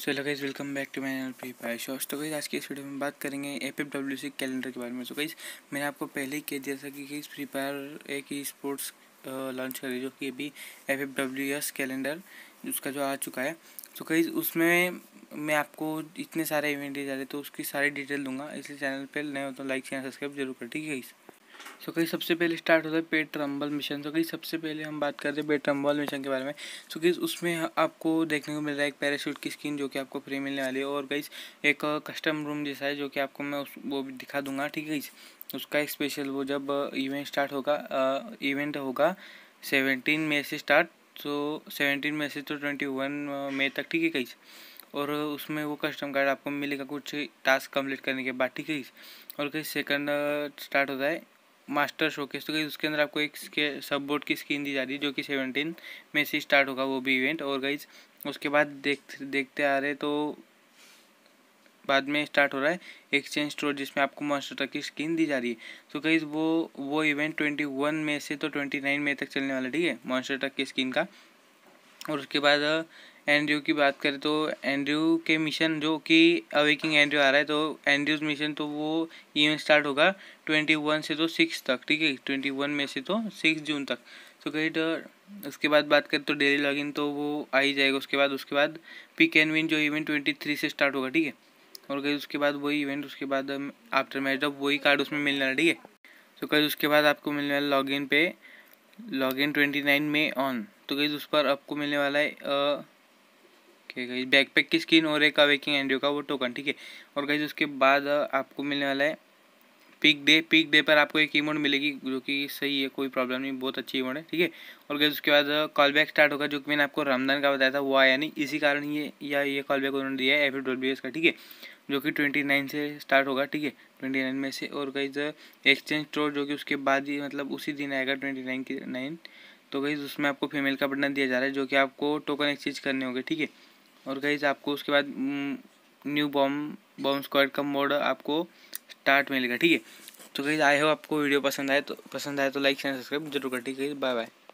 so hello guys welcome back to my channel P pie shorts तो गई आज की इस वीडियो में बात करेंगे A P W C calendar के बारे में सो गई मैंने आपको पहले ही कह दिया था कि इस फ्री फायर एक ही स्पोर्ट्स लॉन्च करी जो कि अभी A P W S calendar उसका जो आ चुका है सो गई उसमें मैं आपको इतने सारे इवेंट दिए जा रहे तो उसकी सारी डिटेल दूंगा इसलिए चैनल पर नए हो तो लाइक शेयर सब्सक्राइब जरूर कर ठीक है गाइज़ सो कहीं सबसे पहले स्टार्ट होता है पेट रंबल मिशन सो कहीं सबसे पहले हम बात करते हैं पेट रंबल मिशन के बारे में सो कहीं उसमें आपको देखने को मिल रहा है एक पैराशूट की स्किन जो कि आपको फ्री मिलने वाली है और कहीं एक कस्टम रूम जैसा है जो कि आपको मैं उस वो भी दिखा दूंगा ठीक है उसका एक स्पेशल वो जब इवेंट uh, स्टार्ट होगा इवेंट uh, होगा सेवनटीन मे से स्टार्ट तो सेवनटीन मे से तो ट्वेंटी वन मे तक ठीक है कहीं और उसमें वो कस्टम कार्ड आपको मिलेगा कुछ टास्क कंप्लीट करने के बाद ठीक है और कहीं सेकंड स्टार्ट होता है मास्टर शोकेस तो उसके अंदर आपको एक सब बोर्ड की स्क्रीन दी जा रही है जो कि सेवनटीन में से स्टार्ट होगा वो भी इवेंट और गाइज उसके बाद देख देखते आ रहे तो बाद में स्टार्ट हो रहा है एक्सचेंज स्टोर जिसमें आपको मास्टर ट्रक की स्क्रीन दी जा रही है तो गई वो वो इवेंट ट्वेंटी वन में से तो ट्वेंटी नाइन मई तक चलने वाला ठीक है मास्टर ट्रक की स्क्रीन का और उसके बाद एंड्रयू की बात करें तो एंड्रयू के मिशन जो कि अवेकिंग एंड्रयू आ रहा है तो एंड्रयूज मिशन तो वो इवेंट स्टार्ट होगा ट्वेंटी वन से तो सिक्स तक ठीक है ट्वेंटी वन में से तो सिक्स जून तक तो कहीं तो उसके बाद बात करें तो डेली लॉग तो वो आ ही जाएगा उसके बाद उसके बाद पिक एंड विन जो इवेंट ट्वेंटी थ्री से स्टार्ट होगा ठीक है और कहीं उसके बाद वही इवेंट उसके बाद आफ्टर मैच ऑफ वही कार्ड उसमें मिलने वाला ठीक है तो कहीं उसके बाद आपको मिलने वाला इन पे इन ट्वेंटी नाइन में ऑन तो कहीं उस पर आपको मिलने वाला है uh, ओके गई बैकपैक की स्किन और एक अवेकिंग एंड्रियो का वो टोकन ठीक है और गई उसके बाद uh, आपको मिलने वाला है पिक डे पिक डे पर आपको एक इमोट मिलेगी जो कि सही है कोई प्रॉब्लम नहीं बहुत अच्छी इमोट है ठीक है और गई उसके बाद कॉल बैक स्टार्ट होगा जो कि मैंने आपको रमदान का बताया था वो आया नहीं इसी कारण ये या ये कॉल बैक उन्होंने दिया है एफ डब्ल्यू एस का ठीक है जो कि ट्वेंटी नाइन से स्टार्ट होगा ठीक है ट्वेंटी नाइन में से और गई एक्सचेंज स्टोर जो कि उसके बाद ही मतलब उसी दिन आएगा ट्वेंटी नाइन की नाइन तो गई उसमें आपको फीमेल का बटन दिया जा रहा है जो कि आपको टोकन एक्सचेंज करने होंगे ठीक है और गई आपको उसके बाद न्यू बॉम्ब बॉम्ब स्क्वाड का मोड आपको स्टार्ट मिलेगा ठीक है तो गई आई हो आपको वीडियो पसंद आए तो पसंद आए तो लाइक एंड सब्सक्राइब जरूर कर ठीक है बाय बाय